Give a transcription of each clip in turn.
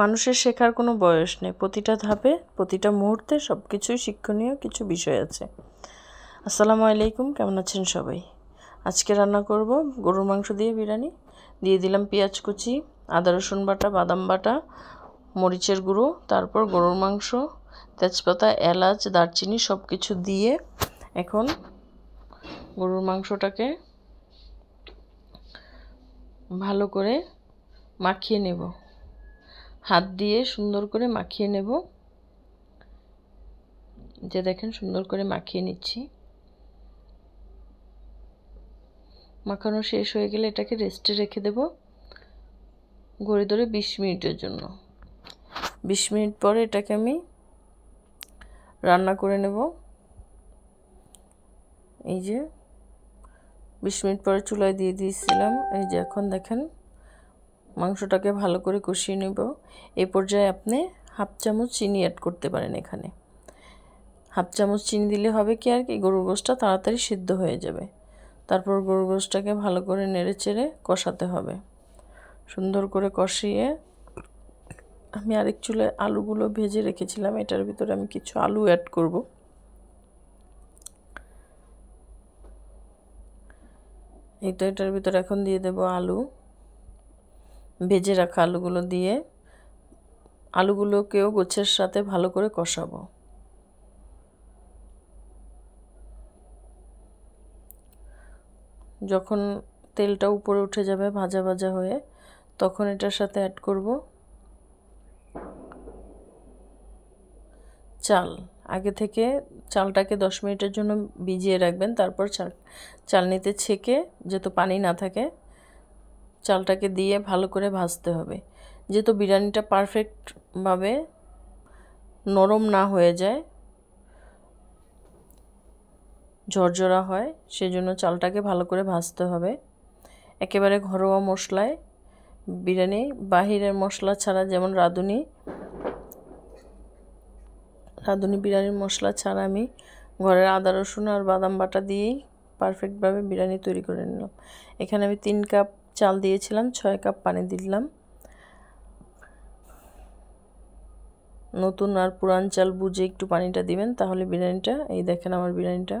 মানুষের শেখার কোনো বয়স নেই প্রতিটা ধাপে প্রতিটা মুহূর্তে সব কিছুই শিক্ষণীয় কিছু বিষয় আছে আসসালামু আলাইকুম কেমন আছেন সবাই আজকে রান্না করব গরুর মাংস দিয়ে বিরিয়ানি দিয়ে দিলাম পেঁয়াজ কুচি আদা রসুন বাটা বাদাম বাটা মরিচের গুঁড়ো তারপর গরুর মাংস তেজপাতা এলাচ দারচিনি সব কিছু দিয়ে এখন গরুর মাংসটাকে ভালো করে মাখিয়ে নেব হাত দিয়ে সুন্দর করে মাখিয়ে নেব যে দেখেন সুন্দর করে মাখিয়ে নিচ্ছি মাখানো শেষ হয়ে গেলে এটাকে রেস্টে রেখে দেব গড়ে ধরে বিশ মিনিটের জন্য বিশ মিনিট পরে এটাকে আমি রান্না করে নেব এই যে বিশ মিনিট পরে চুলায় দিয়ে দিয়েছিলাম এই যে এখন দেখেন মাংসটাকে ভালো করে কষিয়ে নেব এ পর্যায়ে আপনি হাফ চামচ চিনি অ্যাড করতে পারেন এখানে হাফ চামচ চিনি দিলে হবে কি আর কি গরুর গোশটা তাড়াতাড়ি সিদ্ধ হয়ে যাবে তারপর গরুর গোশটাকে ভালো করে নেড়ে চেড়ে কষাতে হবে সুন্দর করে কষিয়ে আমি আরেক চুলে আলুগুলো ভেজে রেখেছিলাম এটার ভিতরে আমি কিছু আলু অ্যাড করব এই তো এটার ভিতরে এখন দিয়ে দেব আলু ভেজে রাখা আলুগুলো দিয়ে আলুগুলোকেও গোছের সাথে ভালো করে কষাবো যখন তেলটা উপরে উঠে যাবে ভাজা ভাজা হয়ে তখন এটার সাথে অ্যাড করব চাল আগে থেকে চালটাকে দশ মিনিটের জন্য ভিজিয়ে রাখবেন তারপর চাল চালনিতে ছেঁকে যেহেতু পানি না থাকে চালটাকে দিয়ে ভালো করে ভাজতে হবে যেহেতু বিরিয়ানিটা পারফেক্টভাবে নরম না হয়ে যায় ঝরঝরা হয় সেজন্য চালটাকে ভালো করে ভাজতে হবে একেবারে ঘরোয়া মশলায় বিরিয়ানি বাহিরের মশলা ছাড়া যেমন রাঁধুনি রাঁধুনি বিরিয়ানির মশলা ছাড়া আমি ঘরের আদা রসুন আর বাদাম বাটা দিয়েই পারফেক্টভাবে বিরিয়ানি তৈরি করে নিলাম এখানে আমি তিন কাপ চাল দিয়েছিলাম ছয় কাপ পানি দিলাম নতুন আর পুরান চাল বুঝে একটু পানিটা দিবেন তাহলে বিরিয়ানিটা এই দেখেন আমার বিরিয়ানিটা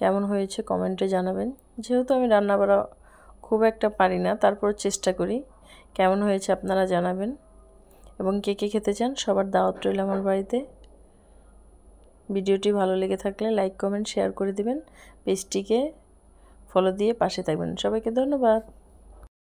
কেমন হয়েছে কমেন্টে জানাবেন যেহেতু আমি রান্না করা খুব একটা পারি না তারপর চেষ্টা করি কেমন হয়েছে আপনারা জানাবেন এবং কে কে খেতে চান সবার দাওয়াত রইল আমার বাড়িতে ভিডিওটি ভালো লেগে থাকলে লাইক কমেন্ট শেয়ার করে দেবেন পেজটিকে ফলো দিয়ে পাশে থাকবেন সবাইকে ধন্যবাদ